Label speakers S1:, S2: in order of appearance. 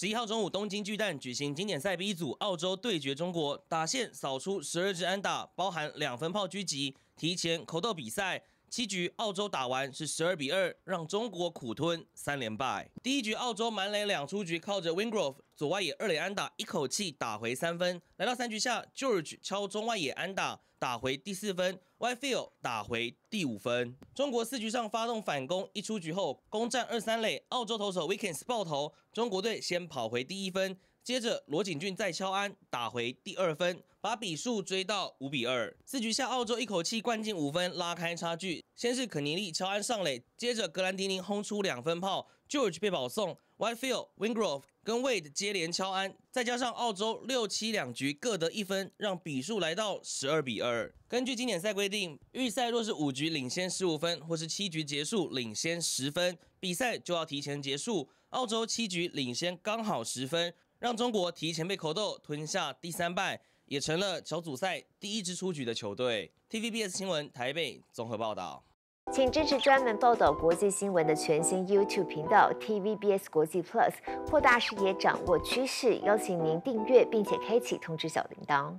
S1: 十一号中午，东京巨蛋举行经典赛 B 组，澳洲对决中国，打线扫出十二支安打，包含两分炮狙击，提前口斗比赛。七局澳洲打完是十二比二，让中国苦吞三连败。第一局澳洲满垒两出局，靠着 Wingrove 左外野二垒安打，一口气打回三分。来到三局下，George 敲中外野安打，打回第四分，Y Field 打回第五分。中国四局上发动反攻，一出局后攻占二三垒，澳洲投手 w i c k e n s 爆头，中国队先跑回第一分。接着，罗锦俊再敲安，打回第二分，把比数追到五比二。四局下，澳洲一口气灌进五分，拉开差距。先是肯尼利敲安上垒，接着格兰迪宁轰出两分炮，George 被保送，Whitefield、Wingrove 跟 Wade 接连敲安，再加上澳洲六七两局各得一分，让比数来到十二比二。根据经典赛规定，预赛若是五局领先十五分，或是七局结束领先十分，比赛就要提前结束。澳洲七局领先刚好十分。让中国提前被口斗吞下第三败，也成了小组赛第一支出局的球队。TVBS 新闻台北综合报道，
S2: 请支持专门报道国际新闻的全新 YouTube 频道 TVBS 国际 Plus，扩大视野，掌握趋势，邀请您订阅并且开启通知小铃铛。